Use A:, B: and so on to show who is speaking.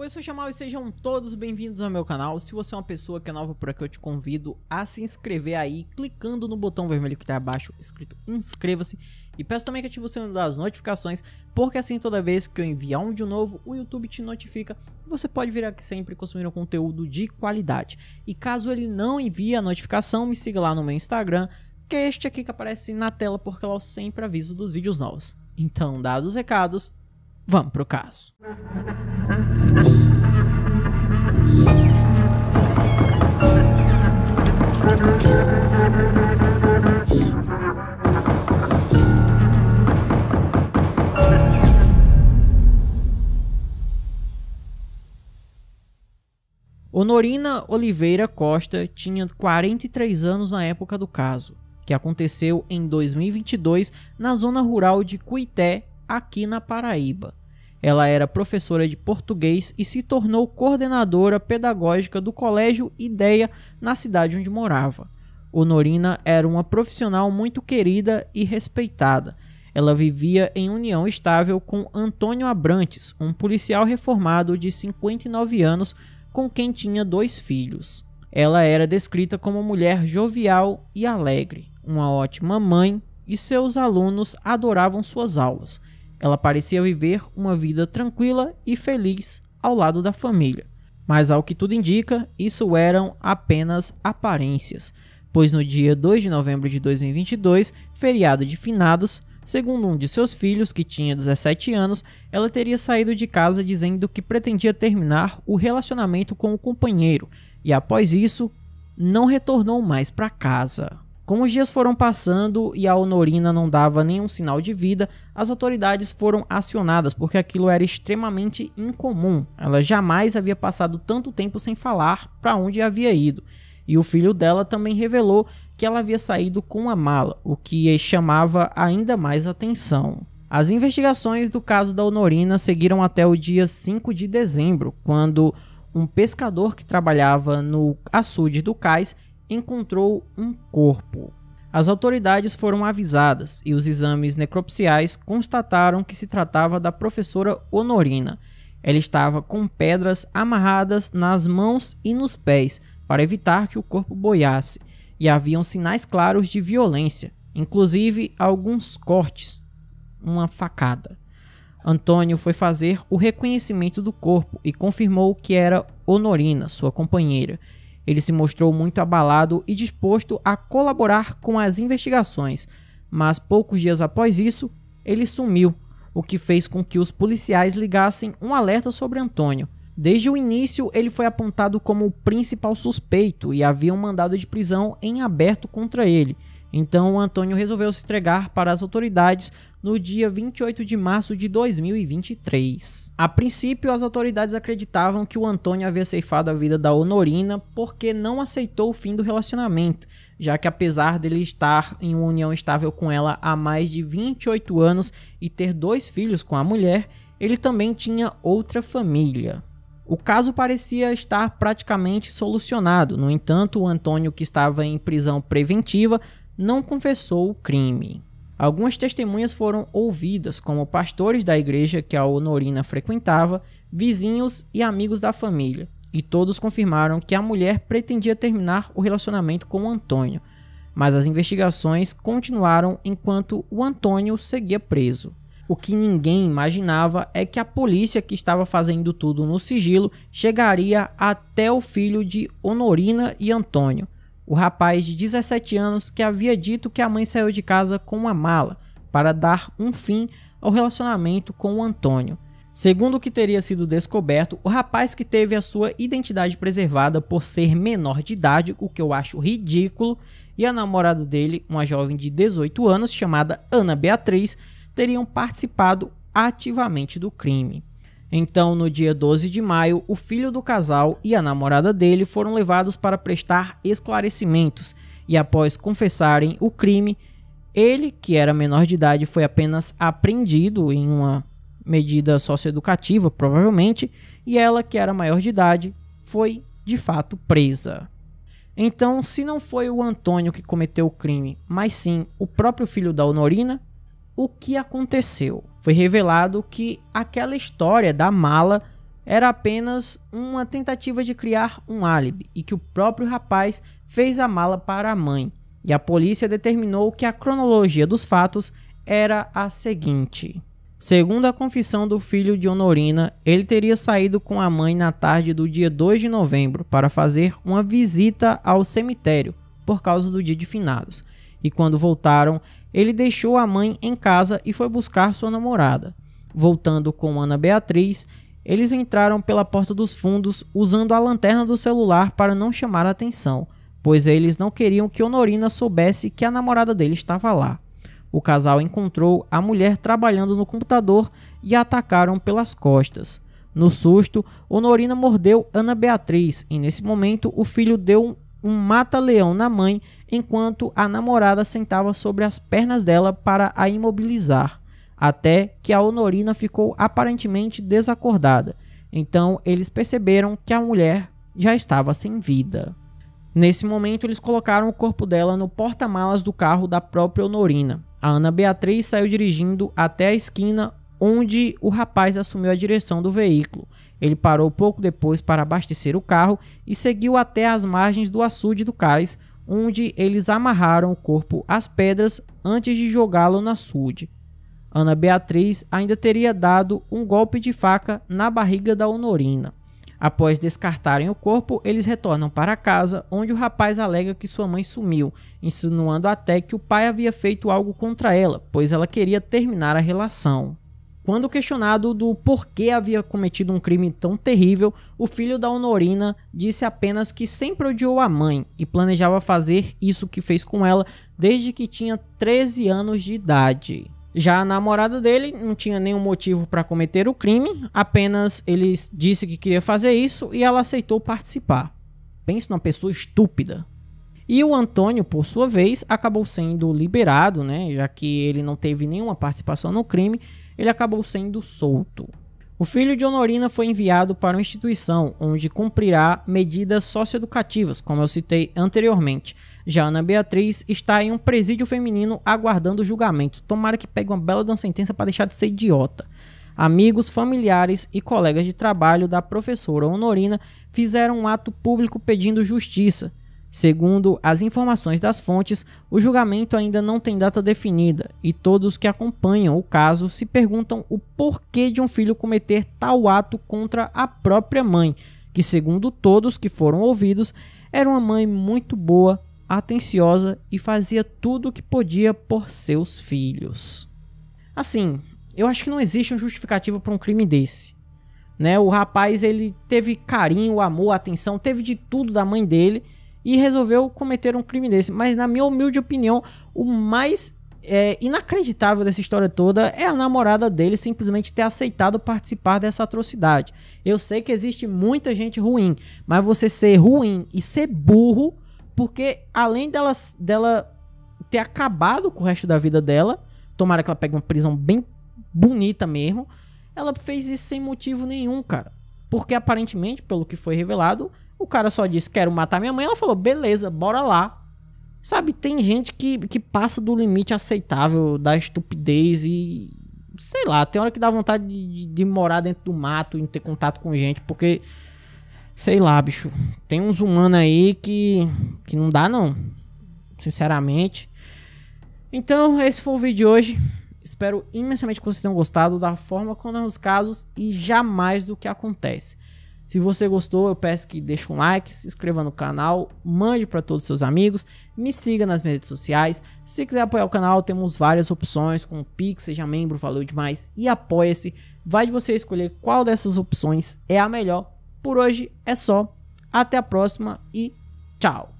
A: Oi, eu sou Chamal e sejam todos bem-vindos ao meu canal. Se você é uma pessoa que é nova por aqui, eu te convido a se inscrever aí, clicando no botão vermelho que está abaixo, escrito inscreva-se. E peço também que ative o sininho das notificações, porque assim toda vez que eu enviar um vídeo novo, o YouTube te notifica. E você pode vir aqui sempre consumir um conteúdo de qualidade. E caso ele não envie a notificação, me siga lá no meu Instagram, que é este aqui que aparece na tela, porque lá eu sempre aviso dos vídeos novos. Então, dados os recados, vamos pro caso. Honorina Oliveira Costa tinha 43 anos na época do caso, que aconteceu em 2022 na zona rural de Cuité, aqui na Paraíba. Ela era professora de português e se tornou coordenadora pedagógica do Colégio Ideia na cidade onde morava. Honorina era uma profissional muito querida e respeitada. Ela vivia em união estável com Antônio Abrantes, um policial reformado de 59 anos com quem tinha dois filhos. Ela era descrita como mulher jovial e alegre, uma ótima mãe e seus alunos adoravam suas aulas. Ela parecia viver uma vida tranquila e feliz ao lado da família. Mas, ao que tudo indica, isso eram apenas aparências, pois no dia 2 de novembro de 2022, feriado de finados, Segundo um de seus filhos, que tinha 17 anos, ela teria saído de casa dizendo que pretendia terminar o relacionamento com o companheiro e, após isso, não retornou mais para casa. Como os dias foram passando e a Honorina não dava nenhum sinal de vida, as autoridades foram acionadas porque aquilo era extremamente incomum. Ela jamais havia passado tanto tempo sem falar para onde havia ido. E o filho dela também revelou que ela havia saído com uma mala, o que chamava ainda mais atenção. As investigações do caso da Honorina seguiram até o dia 5 de dezembro, quando um pescador que trabalhava no açude do cais encontrou um corpo. As autoridades foram avisadas e os exames necropsiais constataram que se tratava da professora Honorina. Ela estava com pedras amarradas nas mãos e nos pés, para evitar que o corpo boiasse, e haviam sinais claros de violência, inclusive alguns cortes, uma facada. Antônio foi fazer o reconhecimento do corpo e confirmou que era Honorina, sua companheira. Ele se mostrou muito abalado e disposto a colaborar com as investigações, mas poucos dias após isso, ele sumiu, o que fez com que os policiais ligassem um alerta sobre Antônio. Desde o início, ele foi apontado como o principal suspeito e havia um mandado de prisão em aberto contra ele. Então, Antônio resolveu se entregar para as autoridades no dia 28 de março de 2023. A princípio, as autoridades acreditavam que o Antônio havia ceifado a vida da Honorina porque não aceitou o fim do relacionamento, já que apesar dele estar em uma união estável com ela há mais de 28 anos e ter dois filhos com a mulher, ele também tinha outra família. O caso parecia estar praticamente solucionado, no entanto, o Antônio, que estava em prisão preventiva, não confessou o crime. Algumas testemunhas foram ouvidas, como pastores da igreja que a Honorina frequentava, vizinhos e amigos da família, e todos confirmaram que a mulher pretendia terminar o relacionamento com o Antônio, mas as investigações continuaram enquanto o Antônio seguia preso. O que ninguém imaginava é que a polícia que estava fazendo tudo no sigilo chegaria até o filho de Honorina e Antônio, o rapaz de 17 anos que havia dito que a mãe saiu de casa com uma mala para dar um fim ao relacionamento com o Antônio. Segundo o que teria sido descoberto, o rapaz que teve a sua identidade preservada por ser menor de idade, o que eu acho ridículo, e a namorada dele, uma jovem de 18 anos chamada Ana Beatriz, teriam participado ativamente do crime. Então, no dia 12 de maio, o filho do casal e a namorada dele foram levados para prestar esclarecimentos e, após confessarem o crime, ele, que era menor de idade, foi apenas apreendido em uma medida socioeducativa, provavelmente, e ela, que era maior de idade, foi de fato presa. Então, se não foi o Antônio que cometeu o crime, mas sim o próprio filho da Honorina, o que aconteceu. Foi revelado que aquela história da mala era apenas uma tentativa de criar um álibi e que o próprio rapaz fez a mala para a mãe. E a polícia determinou que a cronologia dos fatos era a seguinte. Segundo a confissão do filho de Honorina, ele teria saído com a mãe na tarde do dia 2 de novembro para fazer uma visita ao cemitério por causa do dia de finados. E quando voltaram, ele deixou a mãe em casa e foi buscar sua namorada. Voltando com Ana Beatriz, eles entraram pela porta dos fundos usando a lanterna do celular para não chamar a atenção, pois eles não queriam que Honorina soubesse que a namorada dele estava lá. O casal encontrou a mulher trabalhando no computador e a atacaram pelas costas. No susto, Honorina mordeu Ana Beatriz e, nesse momento, o filho deu um mata-leão na mãe enquanto a namorada sentava sobre as pernas dela para a imobilizar, até que a Honorina ficou aparentemente desacordada. Então eles perceberam que a mulher já estava sem vida. Nesse momento, eles colocaram o corpo dela no porta-malas do carro da própria Honorina. A Ana Beatriz saiu dirigindo até a esquina onde o rapaz assumiu a direção do veículo. Ele parou pouco depois para abastecer o carro e seguiu até as margens do açude do cais, onde eles amarraram o corpo às pedras antes de jogá-lo no açude. Ana Beatriz ainda teria dado um golpe de faca na barriga da Honorina. Após descartarem o corpo, eles retornam para casa, onde o rapaz alega que sua mãe sumiu, insinuando até que o pai havia feito algo contra ela, pois ela queria terminar a relação. Quando questionado do porquê havia cometido um crime tão terrível, o filho da Honorina disse apenas que sempre odiou a mãe e planejava fazer isso que fez com ela desde que tinha 13 anos de idade. Já a namorada dele não tinha nenhum motivo para cometer o crime, apenas ele disse que queria fazer isso e ela aceitou participar. Pense numa pessoa estúpida. E o Antônio, por sua vez, acabou sendo liberado, né, já que ele não teve nenhuma participação no crime, ele acabou sendo solto. O filho de Honorina foi enviado para uma instituição onde cumprirá medidas socioeducativas, como eu citei anteriormente. Já Ana Beatriz está em um presídio feminino aguardando o julgamento. Tomara que pegue uma bela dança sentença para deixar de ser idiota. Amigos, familiares e colegas de trabalho da professora Honorina fizeram um ato público pedindo justiça. Segundo as informações das fontes, o julgamento ainda não tem data definida e todos que acompanham o caso se perguntam o porquê de um filho cometer tal ato contra a própria mãe, que, segundo todos que foram ouvidos, era uma mãe muito boa, atenciosa e fazia tudo o que podia por seus filhos. Assim, eu acho que não existe um justificativo para um crime desse. Né? O rapaz ele teve carinho, amor, atenção, teve de tudo da mãe dele e resolveu cometer um crime desse. Mas, na minha humilde opinião, o mais é, inacreditável dessa história toda é a namorada dele simplesmente ter aceitado participar dessa atrocidade. Eu sei que existe muita gente ruim, mas você ser ruim e ser burro, porque além dela, dela ter acabado com o resto da vida dela, tomara que ela pegue uma prisão bem bonita mesmo, ela fez isso sem motivo nenhum, cara. Porque aparentemente, pelo que foi revelado, o cara só disse, quero matar minha mãe. Ela falou, beleza, bora lá. Sabe, tem gente que, que passa do limite aceitável da estupidez e. Sei lá, tem hora que dá vontade de, de morar dentro do mato e não ter contato com gente, porque. Sei lá, bicho. Tem uns humanos aí que. que não dá, não. Sinceramente. Então, esse foi o vídeo de hoje. Espero imensamente que vocês tenham gostado da forma como é os casos e jamais do que acontece. Se você gostou, eu peço que deixe um like, se inscreva no canal, mande para todos os seus amigos, me siga nas minhas redes sociais. Se quiser apoiar o canal, temos várias opções, como Pix, seja membro, valeu demais e apoia-se. Vai de você escolher qual dessas opções é a melhor. Por hoje é só. Até a próxima e tchau.